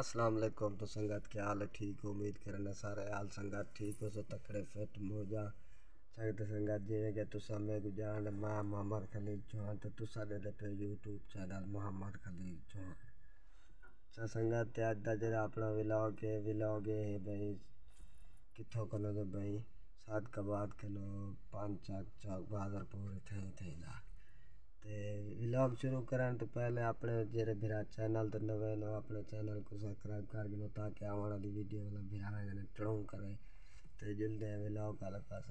अस्सलाम वालेकुम तो संगत क्या हाल है ठीक उम्मीद करना सारे हाल संगत ठीक हो सो तकड़े फिट मोजा सकते संगत जिमें कि तुसा मेरे जान मैं मोहम्मद खलील चौहान तो तुसा दे पे यूट्यूब चैनल मोहम्मद खलील चौहान तो संगत अज का जो अपना विलॉग है विलॉग है भाई कितों कलो तो भाई सात कबाद कलो पांच चौक चौक बहादुरपुर इतना ही थे तो ब्लॉग शुरू करें तो पहले अपने जो मेरा चैनल तो नवे नो अपने चैनल को सबसक्राइब कर गलो ताकि आने वाली वीडियो मतलब बिरा ट्रोंग करें तो जुड़ते हैं ब्लॉग वाले पास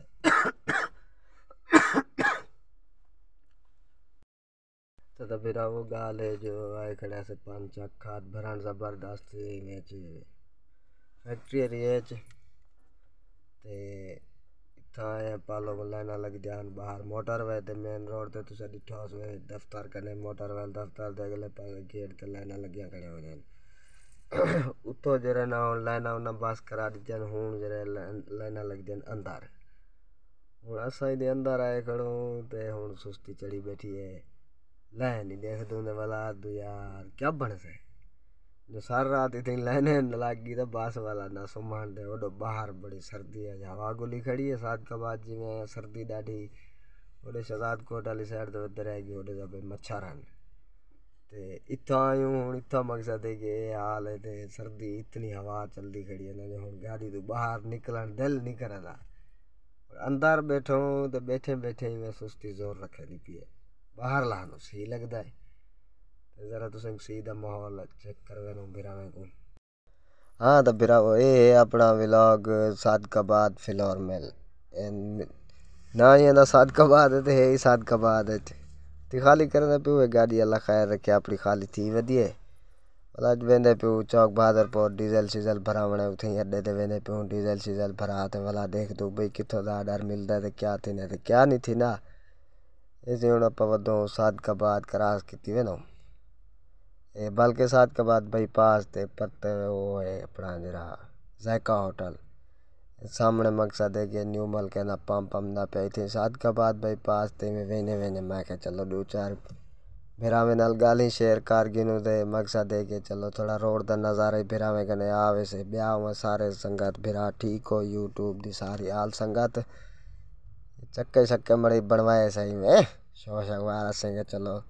तो फिर वो गाल है जो आए खड़े से पंच खाद भरण जबरदस्त फैक्ट्री एरिए थाए पालो को लाइना लग जान बाहर मोटर वे ते मेन रोड तो तुसे डिठोस वे दफ्तर कने मोटर वे दफ्तर ते गले पागे गेट ते लाइना लगिया खड़े हो जान उतो जरे ना लाइना ना बस करा दी जन हूं जरे लाइना लग जन अंदर हूँ असा ही अंदर आए खड़ो ते हूँ सुस्ती चढ़ी बैठी है लाइन ही देख दूंगे वाला दू यार क्या बन से सारा रात इतनी लाइने लागी तो बास वाला ना सुमान दे ओडो बाहर बड़ी सर्दी है हवा गोली खड़ी है साथ बाद जी में सर्दी ॾाढी ओडे शहजाद कोट वाली साइड तो इधर हैगी ओडे जा मच्छर हैं ते इत्थां आयूं हुन इत्थां मकसद है कि ये हाल है ते सर्दी इतनी हवा चलती खड़ी है ना हुन गाड़ी तो बाहर निकलन दिल नहीं करे अंदर बैठो तो बैठे बैठे ही मैं सुस्ती जोर रखे दी पी है बाहर लानो सही लगता है ज़रा तुसें माहौल चेक करवेनो बिरावे को हाँ तो बिरावो अपना व्लॉग सादकाबाद फिलौर में ना ये सादकाबाद है सादकाबाद ती खाली करने गाड़ी अल्लाह खैर रखे अपनी खाली थी वधिए भला अज वेंदे पे चौक बहादुरपुर डीजल शीजल भरावने उतें अड्डे ते वेंदे पे डीजल शीजल भरा तो वाला देख दो भाई कितों का आर्डर मिलता तो क्या थी ना क्या नहीं थी ना इसे हूँ आप वधो सादकाबाद क्रास की वेनो ये बल के साथ के बाद भाई पास थे पत्ते वो है अपना जरा जायका होटल सामने मकसद है कि न्यू मल के ना पंप पम ना पे थे साथ के बाद भाई पास थे मैं वेने वेने मैं क्या चलो दो चार में नल गाली शेयर कार गिनू दे मकसद है कि चलो थोड़ा रोड का नज़ारा ही में कने आवे से ब्याह में सारे संगत भिरा ठीक हो यूट्यूब दी सारी आल संगत चक्के शक्के मड़ी बनवाए सही में शोर वाला सिंह चलो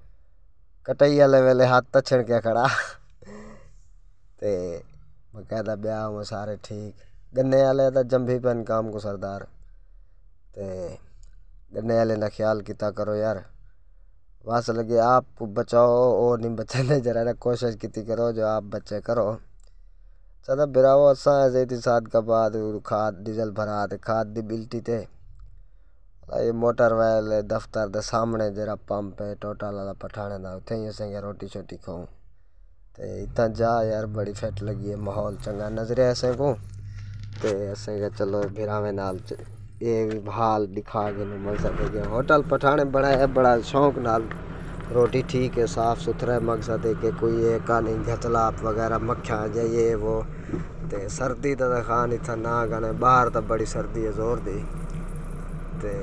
कटाई वेले हाथ तो हत्थ छिनकेआ खड़ा तो ते बकायदा ब्याह में सारे ठीक गन्ने वाले तो जम्भी पेन काम को सरदार ते गन्ने वाले ने ख्याल कीता करो यार बस लगे आप बचाओ और नहीं बचाने जरा ना कोशिश की करो जो आप बच्चे करो चलो बिराओ असां ऐसे थी साथ का बाद खाद डीजल भरा ते खाद दी बिल्टी ते भाई मोटर वायल दफ्तर के सामने जरा पंप है टोटल वाला पठाने का उत रोटी शोटी खाऊं तो इतना जा यार बड़ी फिट लगी है माहौल चंगा नजरे असें को ते असें क्या चलो बिरावे नाल ये भी हाल दिखा के मकसद है होटल पठाने बड़ा है बड़ा शौक नाल रोटी ठीक है साफ़ सुथरा है मकसद है कि कोई एक कानी घचलाप वगैरह मक्खा या ये वो ते सर्दी तो खान इतना ना गाने बाहर तो बड़ी सर्दी है जोर दी ते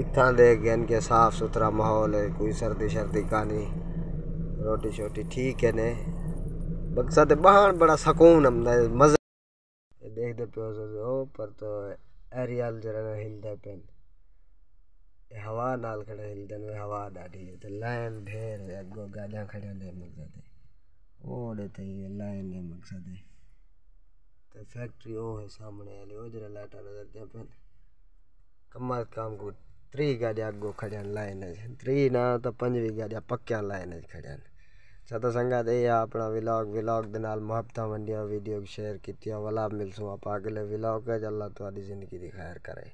इत्थां दे गन के साफ सुथरा माहौल है कोई सर्दी शर्दी का नहीं रोटी शोटी ठीक है ने बक्सा ते बाहर बड़ा सकून आंदा है मज़ा देख दे पे हो पर तो एरियल जरा हिलदा पे हवा नाल खड़े हिलदन में हवा डाढी है तो लाइन ढेर है अगो गाड़ियाँ खड़े होते मकसद है वो देते ही लाइन है मकसद है तो फैक्ट्री वो है सामने वाली वो जरा लाइटा नजर पे कमाल काम को त्री गाड़ी अगो खड़ा लाइन त्री ना तो पंजी गाड़िया पक्या लाइन खड़िया सत संगत ये अपना विलॉग विलॉग के नाल मुहब्त बनिया वीडियो शेयर की वाला मिलसूँ आप अगले विलॉग अल्लाह थोड़ी जिंदगी की खैर करे